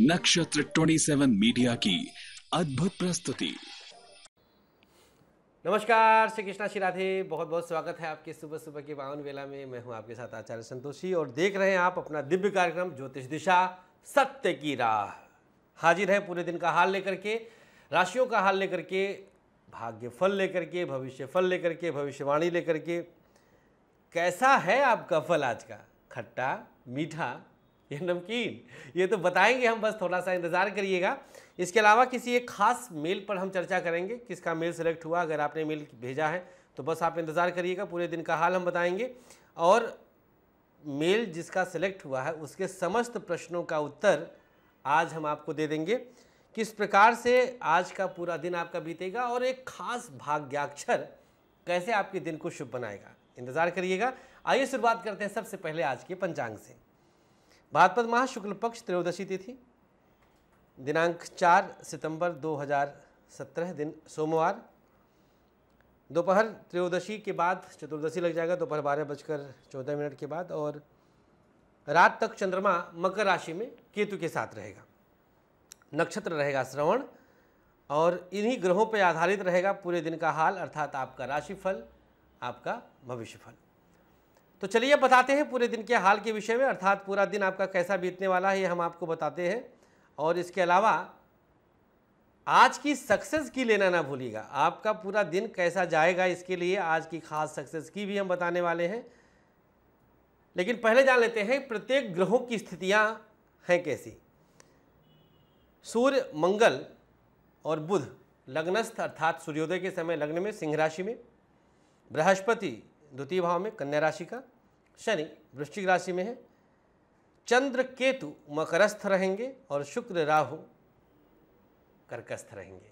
नक्षत्र 27 मीडिया की अद्भुत प्रस्तुति नमस्कार श्री कृष्णा श्री राधे बहुत बहुत स्वागत है आपके सुबह सुबह के बावन वेला में मैं हूं आपके साथ आचार्य संतोषी और देख रहे हैं आप अपना दिव्य कार्यक्रम ज्योतिष दिशा सत्य की राह हाजिर है पूरे दिन का हाल लेकर के राशियों का हाल लेकर के भाग्य फल लेकर के भविष्य फल लेकर के भविष्यवाणी लेकर के कैसा है आपका फल आज का खट्टा मीठा ये नमकीन ये तो बताएंगे हम बस थोड़ा सा इंतज़ार करिएगा इसके अलावा किसी एक खास मेल पर हम चर्चा करेंगे किसका मेल सेलेक्ट हुआ अगर आपने मेल भेजा है तो बस आप इंतज़ार करिएगा पूरे दिन का हाल हम बताएंगे और मेल जिसका सिलेक्ट हुआ है उसके समस्त प्रश्नों का उत्तर आज हम आपको दे देंगे किस प्रकार से आज का पूरा दिन आपका बीतेगा और एक खास भाग्याक्षर कैसे आपके दिन को शुभ बनाएगा इंतज़ार करिएगा आइए शुरुआत करते हैं सबसे पहले आज के पंचांग से भाद्रपद माह शुक्ल पक्ष त्रयोदशी तिथि दिनांक चार सितंबर 2017 दिन सोमवार दोपहर त्रयोदशी के बाद चतुर्दशी लग जाएगा दोपहर बारह बजकर चौदह मिनट के बाद और रात तक चंद्रमा मकर राशि में केतु के साथ रहेगा नक्षत्र रहेगा श्रवण और इन्हीं ग्रहों पर आधारित रहेगा पूरे दिन का हाल अर्थात आपका राशिफल आपका भविष्यफल तो चलिए बताते हैं पूरे दिन के हाल के विषय में अर्थात पूरा दिन आपका कैसा बीतने वाला है ये हम आपको बताते हैं और इसके अलावा आज की सक्सेस की लेना ना भूलिएगा आपका पूरा दिन कैसा जाएगा इसके लिए आज की खास सक्सेस की भी हम बताने वाले हैं लेकिन पहले जान लेते हैं प्रत्येक ग्रहों की स्थितियां हैं कैसी सूर्य मंगल और बुध लग्नस्थ अर्थात सूर्योदय के समय लग्न में सिंह राशि में बृहस्पति द्वितीय भाव में कन्या राशि का शनि वृश्चिक राशि में है चंद्र केतु मकरस्थ रहेंगे और शुक्र राहु कर्कस्थ रहेंगे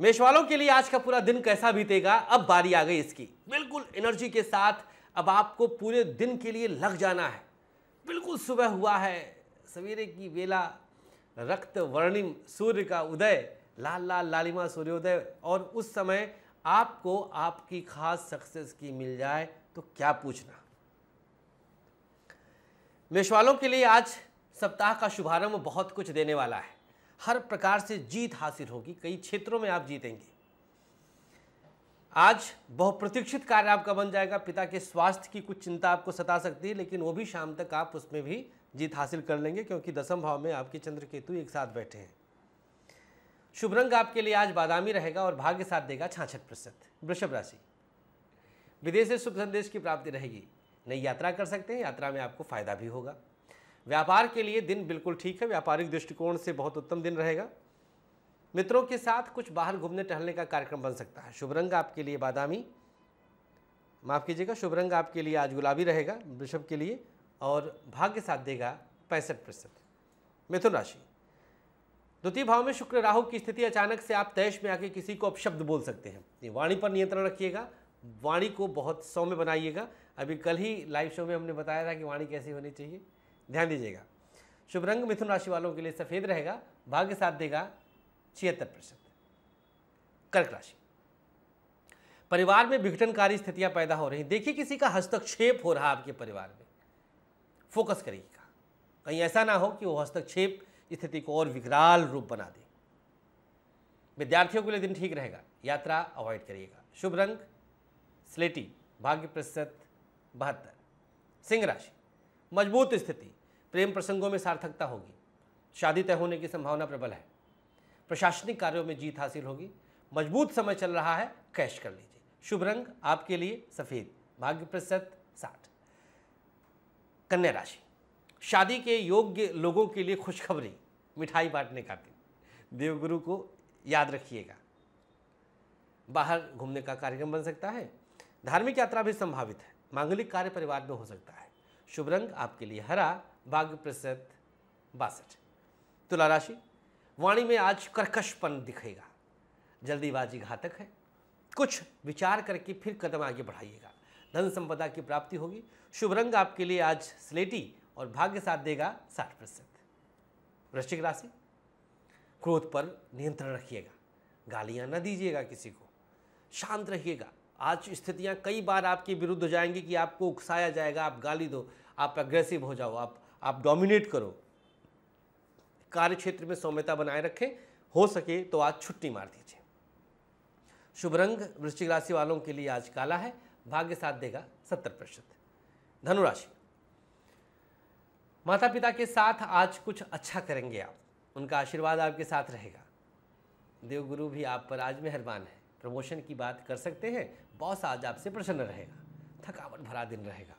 मेष वालों के लिए आज का पूरा दिन कैसा बीतेगा अब बारी आ गई इसकी बिल्कुल एनर्जी के साथ अब आपको पूरे दिन के लिए लग जाना है बिल्कुल सुबह हुआ है सवेरे की वेला रक्त वर्णिम सूर्य का उदय लाल लाल लालिमा सूर्योदय और उस समय आपको आपकी खास सक्सेस की मिल जाए तो क्या पूछना मेष वालों के लिए आज सप्ताह का शुभारंभ बहुत कुछ देने वाला है हर प्रकार से जीत हासिल होगी कई क्षेत्रों में आप जीतेंगे आज बहुप्रतीक्षित कार्य आपका बन जाएगा पिता के स्वास्थ्य की कुछ चिंता आपको सता सकती है लेकिन वो भी शाम तक आप उसमें भी जीत हासिल कर लेंगे क्योंकि दसम भाव में आपके चंद्र केतु एक साथ बैठे हैं शुभ रंग आपके लिए आज बादामी रहेगा और भाग्य साथ देगा छाछठ प्रतिशत वृषभ राशि विदेश से शुभ संदेश की प्राप्ति रहेगी नई यात्रा कर सकते हैं यात्रा में आपको फ़ायदा भी होगा व्यापार के लिए दिन बिल्कुल ठीक है व्यापारिक दृष्टिकोण से बहुत उत्तम दिन रहेगा मित्रों के साथ कुछ बाहर घूमने टहलने का कार्यक्रम बन सकता है शुभ रंग आपके लिए बादामी माफ़ कीजिएगा शुभ रंग आपके लिए आज गुलाबी रहेगा वृषभ के लिए और भाग्य साथ देगा पैंसठ प्रतिशत मिथुन राशि द्वितीय भाव में शुक्र राहु की स्थिति अचानक से आप तैश में आके किसी को अपशब्द बोल सकते हैं वाणी पर नियंत्रण रखिएगा वाणी को बहुत सौम्य बनाइएगा अभी कल ही लाइव शो में हमने बताया था कि वाणी कैसी होनी चाहिए ध्यान दीजिएगा शुभ रंग मिथुन राशि वालों के लिए सफ़ेद रहेगा भाग्य साथ देगा छिहत्तर प्रतिशत कर्क राशि परिवार में विघटनकारी स्थितियां पैदा हो रही देखिए किसी का हस्तक्षेप हो रहा आपके परिवार में फोकस करिएगा कहीं ऐसा ना हो कि वो हस्तक्षेप स्थिति को और विकराल रूप बना दे विद्यार्थियों के लिए दिन ठीक रहेगा यात्रा अवॉइड करिएगा शुभ रंग स्लेटी भाग्य प्रतिशत बहत्तर सिंह राशि मजबूत स्थिति प्रेम प्रसंगों में सार्थकता होगी शादी तय होने की संभावना प्रबल है प्रशासनिक कार्यों में जीत हासिल होगी मजबूत समय चल रहा है कैश कर लीजिए शुभ रंग आपके लिए सफ़ेद भाग्य प्रतिशत साठ कन्या राशि शादी के योग्य लोगों के लिए खुशखबरी मिठाई बांटने का दिन देवगुरु को याद रखिएगा बाहर घूमने का कार्यक्रम बन सकता है धार्मिक यात्रा भी संभावित है मांगलिक कार्य परिवार में हो सकता है शुभ रंग आपके लिए हरा भाग्य प्रतिशत बासठ तुला राशि वाणी में आज कर्कशपन दिखेगा जल्दीबाजी घातक है कुछ विचार करके फिर कदम आगे बढ़ाइएगा धन संपदा की प्राप्ति होगी शुभ रंग आपके लिए आज स्लेटी और भाग्य साथ देगा साठ प्रतिशत वृश्चिक राशि क्रोध पर नियंत्रण रखिएगा गालियां न दीजिएगा किसी को शांत रहिएगा आज स्थितियाँ कई बार आपके विरुद्ध हो जाएंगी कि आपको उकसाया जाएगा आप गाली दो आप अग्रेसिव हो जाओ आप आप डोमिनेट करो कार्य क्षेत्र में सौम्यता बनाए रखें हो सके तो आज छुट्टी मार दीजिए शुभ रंग वृश्चिक राशि वालों के लिए आज काला है भाग्य साथ देगा सत्तर प्रतिशत धनुराशि माता पिता के साथ आज कुछ अच्छा करेंगे आप उनका आशीर्वाद आपके साथ रहेगा देवगुरु भी आप पर आज मेहरबान है प्रमोशन की बात कर सकते हैं बॉस आज आपसे प्रसन्न रहेगा थकावट भरा दिन रहेगा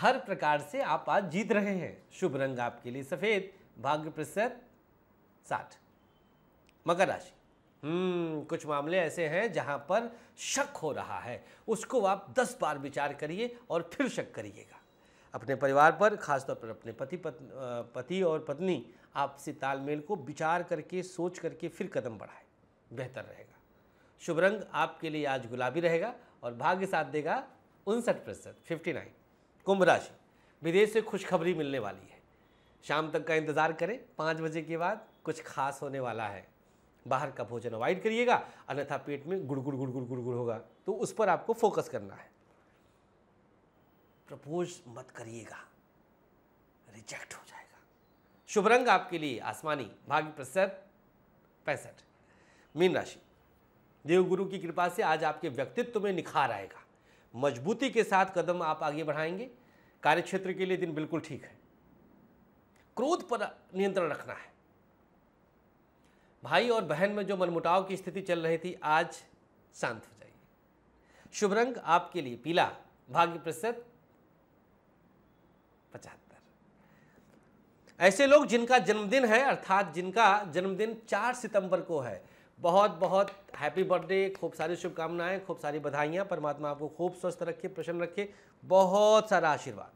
हर प्रकार से आप आज जीत रहे हैं शुभ रंग आपके लिए सफ़ेद भाग्य प्रतिशत साठ मकर राशि हम्म कुछ मामले ऐसे हैं जहां पर शक हो रहा है उसको आप दस बार विचार करिए और फिर शक करिएगा अपने परिवार पर खासतौर पर अपने पति पत, पति और पत्नी आपसी तालमेल को विचार करके सोच करके फिर कदम बढ़ाए बेहतर रहेगा शुभ रंग आपके लिए आज गुलाबी रहेगा और भाग्य साथ देगा उनसठ प्रतिशत फिफ्टी नाइन कुंभ राशि विदेश से खुशखबरी मिलने वाली है शाम तक का इंतज़ार करें पाँच बजे के बाद कुछ खास होने वाला है बाहर का भोजन अवॉइड करिएगा अन्यथा पेट में गुड़गुड़ गुड़गुड़ गुड़गुड़ होगा तो उस पर आपको फोकस करना है प्रपोज मत करिएगा रिजेक्ट हो जाएगा शुभ रंग आपके लिए आसमानी भाग्य प्रतिशत पैंसठ मीन राशि देवगुरु की कृपा से आज आपके व्यक्तित्व में निखार आएगा मजबूती के साथ कदम आप आगे बढ़ाएंगे कार्यक्षेत्र के लिए दिन बिल्कुल ठीक है क्रोध पर नियंत्रण रखना है भाई और बहन में जो मनमुटाव की स्थिति चल रही थी आज शांत हो जाइए शुभ रंग आपके लिए पीला भाग्य प्रतिशत पचहत्तर ऐसे लोग जिनका जन्मदिन है अर्थात जिनका जन्मदिन चार सितंबर को है बहुत बहुत हैप्पी बर्थडे खूब सारी शुभकामनाएं खूब सारी बधाइयाँ परमात्मा आपको खूब स्वस्थ रखे प्रसन्न रखे बहुत सारा आशीर्वाद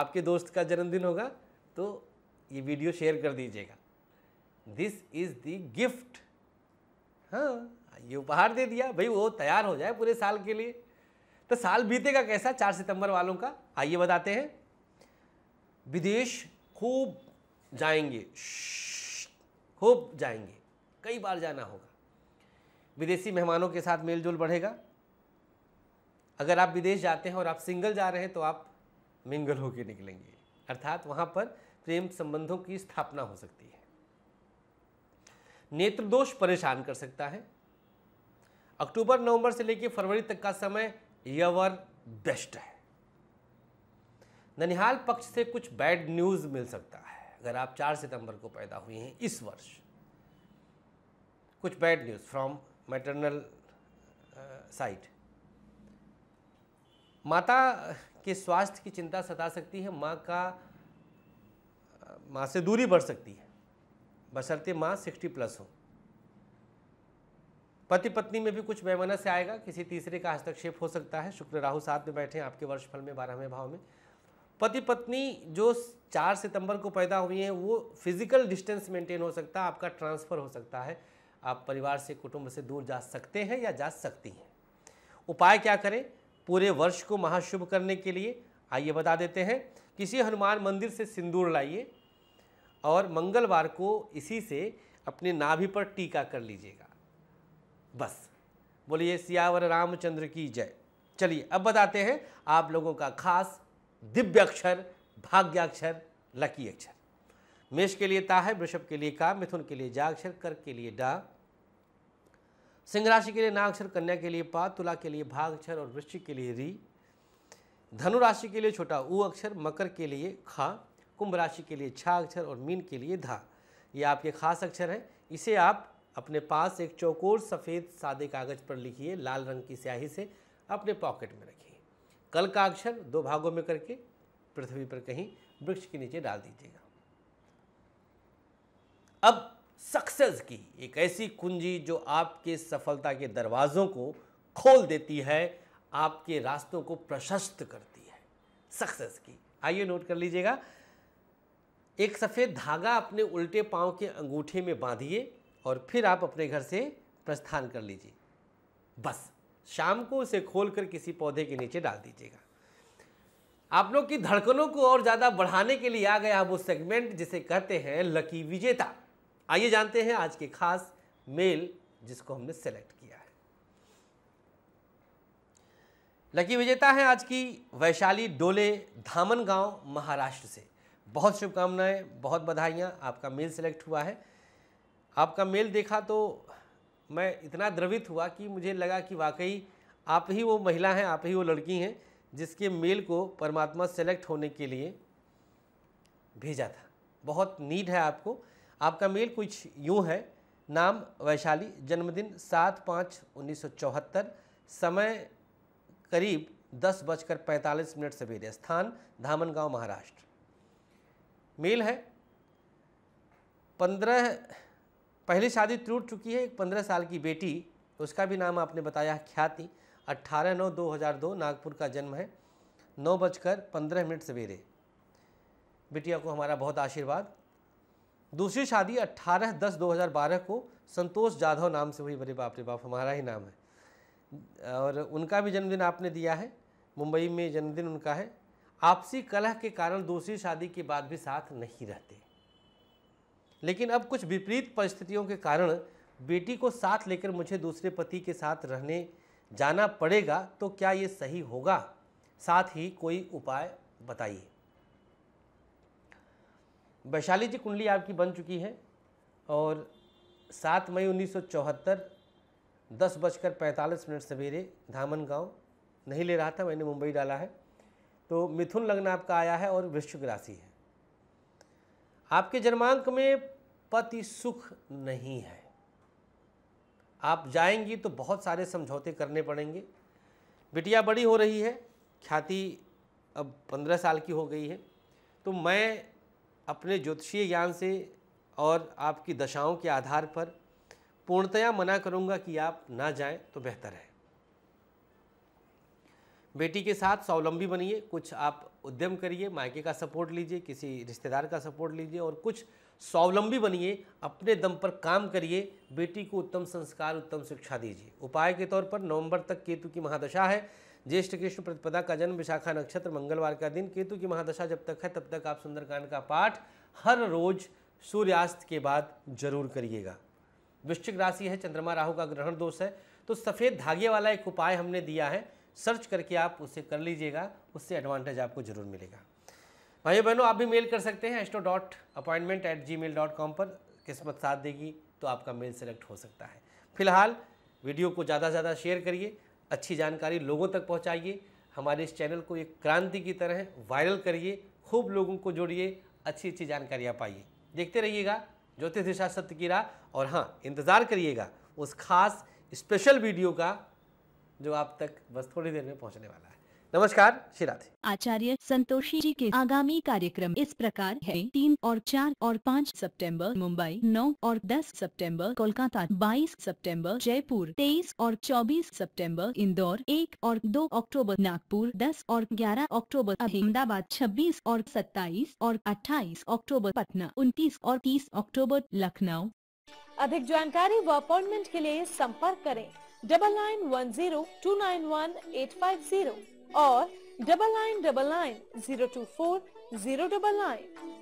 आपके दोस्त का जन्मदिन होगा तो ये वीडियो शेयर कर दीजिएगा दिस इज़ दी गिफ्ट हाँ ये उपहार दे दिया भाई वो तैयार हो जाए पूरे साल के लिए तो साल बीतेगा कैसा चार सितंबर वालों का आइए बताते हैं विदेश खूब जाएंगे खूब जाएंगे कई बार जाना होगा विदेशी मेहमानों के साथ मेलजोल बढ़ेगा अगर आप विदेश जाते हैं और आप सिंगल जा रहे हैं तो आप मिंगल होकर निकलेंगे अर्थात वहां पर प्रेम संबंधों की स्थापना हो सकती है नेत्र दोष परेशान कर सकता है अक्टूबर नवंबर से लेकर फरवरी तक का समय यवर बेस्ट है ननिहाल पक्ष से कुछ बैड न्यूज़ मिल सकता है अगर आप 4 सितंबर को पैदा हुए हैं इस वर्ष कुछ bad news from maternal side माता के स्वास्थ्य की चिंता सता सकती है माँ का uh, माँ से दूरी बढ़ सकती है बशर्ते माँ सिक्सटी प्लस हो पति पत्नी में भी कुछ से आएगा किसी तीसरे का हस्तक्षेप हो सकता है शुक्र राहु साथ में बैठे हैं आपके वर्षफल में बारहवें भाव में पति पत्नी जो चार सितंबर को पैदा हुई हैं वो फिजिकल डिस्टेंस मेंटेन हो सकता है आपका ट्रांसफ़र हो सकता है आप परिवार से कुटुंब से दूर जा सकते हैं या जा सकती हैं उपाय क्या करें पूरे वर्ष को महाशुभ करने के लिए आइए बता देते हैं किसी हनुमान मंदिर से सिंदूर लाइए और मंगलवार को इसी से अपने नाभि पर टीका कर लीजिएगा बस बोलिए सियावर रामचंद्र की जय चलिए अब बताते हैं आप लोगों का खास दिव्य अक्षर भाग्याक्षर लकी अक्षर मेष के लिए ता है वृषभ के लिए का मिथुन के लिए जाक्षर कर के लिए डा सिंह राशि के लिए नागक्षर कन्या के लिए पा तुला के लिए भाग अक्षर और वृश्चिक के लिए री धनु राशि के लिए छोटा ऊ अक्षर मकर के लिए खा कुंभ राशि के लिए छा अक्षर और मीन के लिए धा ये आपके खास अक्षर हैं इसे आप अपने पास एक चौकोर सफ़ेद सादे कागज़ पर लिखिए लाल रंग की स्याही से अपने पॉकेट में रखिए कल का अक्षर दो भागों में करके पृथ्वी पर कहीं वृक्ष के नीचे डाल दीजिएगा अब सक्सेस की एक ऐसी कुंजी जो आपके सफलता के दरवाज़ों को खोल देती है आपके रास्तों को प्रशस्त करती है सक्सेस की आइए नोट कर लीजिएगा एक सफ़ेद धागा अपने उल्टे पांव के अंगूठे में बांधिए और फिर आप अपने घर से प्रस्थान कर लीजिए बस शाम को उसे खोलकर किसी पौधे के नीचे डाल दीजिएगा आप लोग की धड़कनों को और ज़्यादा बढ़ाने के लिए आ गया वो सेगमेंट जिसे कहते हैं लकी विजेता आइए जानते हैं आज के खास मेल जिसको हमने सेलेक्ट किया है लकी विजेता है आज की वैशाली डोले धामन गांव महाराष्ट्र से बहुत शुभकामनाएं बहुत बधाइयां आपका मेल सेलेक्ट हुआ है आपका मेल देखा तो मैं इतना द्रवित हुआ कि मुझे लगा कि वाकई आप ही वो महिला हैं आप ही वो लड़की हैं जिसके मेल को परमात्मा सेलेक्ट होने के लिए भेजा था बहुत नीड है आपको आपका मेल कुछ यूँ है नाम वैशाली जन्मदिन सात पाँच उन्नीस सौ चौहत्तर समय करीब दस बजकर पैंतालीस मिनट सवेरे स्थान धामनगांव महाराष्ट्र मेल है पंद्रह पहली शादी टूट चुकी है एक पंद्रह साल की बेटी उसका भी नाम आपने बताया ख्याति अट्ठारह नौ दो हज़ार दो नागपुर का जन्म है नौ बजकर पंद्रह मिनट सवेरे बिटिया को हमारा बहुत आशीर्वाद दूसरी शादी 18 दस 2012 को संतोष जाधव नाम से हुई बड़े बाप रे बाप हमारा ही नाम है और उनका भी जन्मदिन आपने दिया है मुंबई में जन्मदिन उनका है आपसी कलह के कारण दूसरी शादी के बाद भी साथ नहीं रहते लेकिन अब कुछ विपरीत परिस्थितियों के कारण बेटी को साथ लेकर मुझे दूसरे पति के साथ रहने जाना पड़ेगा तो क्या ये सही होगा साथ ही कोई उपाय बताइए वैशाली जी कुंडली आपकी बन चुकी है और सात मई उन्नीस सौ चौहत्तर दस बजकर पैंतालीस मिनट सवेरे धामन गांव नहीं ले रहा था मैंने मुंबई डाला है तो मिथुन लग्न आपका आया है और वृश्चिक राशि है आपके जन्मांक में पति सुख नहीं है आप जाएंगी तो बहुत सारे समझौते करने पड़ेंगे बिटिया बड़ी हो रही है ख्याति अब पंद्रह साल की हो गई है तो मैं अपने ज्योतिषीय ज्ञान से और आपकी दशाओं के आधार पर पूर्णतया मना करूंगा कि आप ना जाएं तो बेहतर है बेटी के साथ स्वावलंबी बनिए कुछ आप उद्यम करिए मायके का सपोर्ट लीजिए किसी रिश्तेदार का सपोर्ट लीजिए और कुछ स्वावलंबी बनिए अपने दम पर काम करिए बेटी को उत्तम संस्कार उत्तम शिक्षा दीजिए उपाय के तौर पर नवंबर तक केतु की महादशा है ज्येष्ठ कृष्ण प्रतिपदा का जन्म विशाखा नक्षत्र मंगलवार का दिन केतु की महादशा जब तक है तब तक आप सुंदरकांड का पाठ हर रोज सूर्यास्त के बाद जरूर करिएगा वृश्चिक राशि है चंद्रमा राहु का ग्रहण दोष है तो सफ़ेद धागे वाला एक उपाय हमने दिया है सर्च करके आप उसे कर लीजिएगा उससे एडवांटेज आपको जरूर मिलेगा भाइयों बहनों आप भी मेल कर सकते हैं एस्टो dot appointment at Gmail dot com पर किस्मत साथ देगी तो आपका मेल सेलेक्ट हो सकता है फिलहाल वीडियो को ज़्यादा से ज़्यादा शेयर करिए अच्छी जानकारी लोगों तक पहुँचाइए हमारे इस चैनल को एक क्रांति की तरह वायरल करिए खूब लोगों को जोड़िए अच्छी अच्छी जानकारियाँ पाइए देखते रहिएगा ज्योतिष दिशा सत्य की राह और हाँ इंतज़ार करिएगा उस खास स्पेशल वीडियो का जो आप तक बस थोड़ी देर में पहुँचने वाला है नमस्कार श्री राधे आचार्य संतोषी जी के आगामी कार्यक्रम इस प्रकार है तीन और चार और पाँच सितंबर मुंबई नौ और दस सितंबर कोलकाता बाईस सितंबर जयपुर तेईस और चौबीस सितंबर इंदौर एक और दो अक्टूबर नागपुर दस और ग्यारह अक्टूबर अहमदाबाद छब्बीस और सत्ताईस और अट्ठाईस अक्टूबर पटना उनतीस और तीस अक्टूबर लखनऊ अधिक जानकारी व अपॉइंटमेंट के लिए संपर्क करें double nine one zero two nine one eight five zero or double line double line double line.